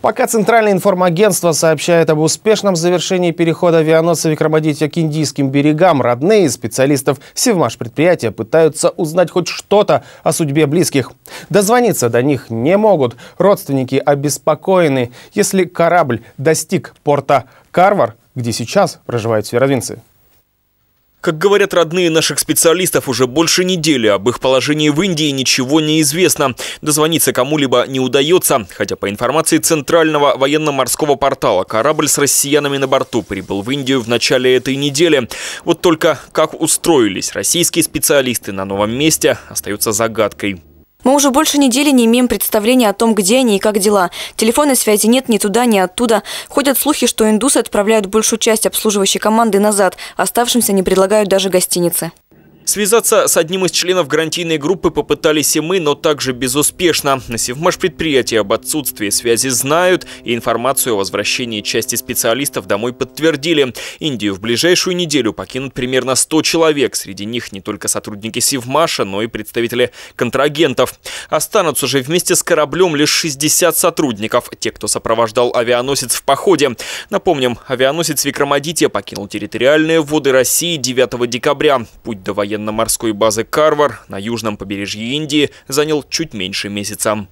Пока Центральное информагентство сообщает об успешном завершении перехода авианосца Викрамадития к индийским берегам, родные специалистов Севмаш предприятия пытаются узнать хоть что-то о судьбе близких. Дозвониться до них не могут. Родственники обеспокоены, если корабль достиг порта Карвар, где сейчас проживают северодвинцы. Как говорят родные наших специалистов, уже больше недели об их положении в Индии ничего не известно. Дозвониться кому-либо не удается, хотя по информации Центрального военно-морского портала корабль с россиянами на борту прибыл в Индию в начале этой недели. Вот только как устроились российские специалисты на новом месте остается загадкой. Мы уже больше недели не имеем представления о том, где они и как дела. Телефонной связи нет ни туда, ни оттуда. Ходят слухи, что индусы отправляют большую часть обслуживающей команды назад. Оставшимся не предлагают даже гостиницы. Связаться с одним из членов гарантийной группы попытались и мы, но также безуспешно. На Севмаш предприятии об отсутствии связи знают, и информацию о возвращении части специалистов домой подтвердили. Индию в ближайшую неделю покинут примерно 100 человек. Среди них не только сотрудники Севмаша, но и представители контрагентов. Останутся же вместе с кораблем лишь 60 сотрудников, те, кто сопровождал авианосец в походе. Напомним, авианосец Викрамадития покинул территориальные воды России 9 декабря. Путь до военного военно-морской базы «Карвар» на южном побережье Индии занял чуть меньше месяца.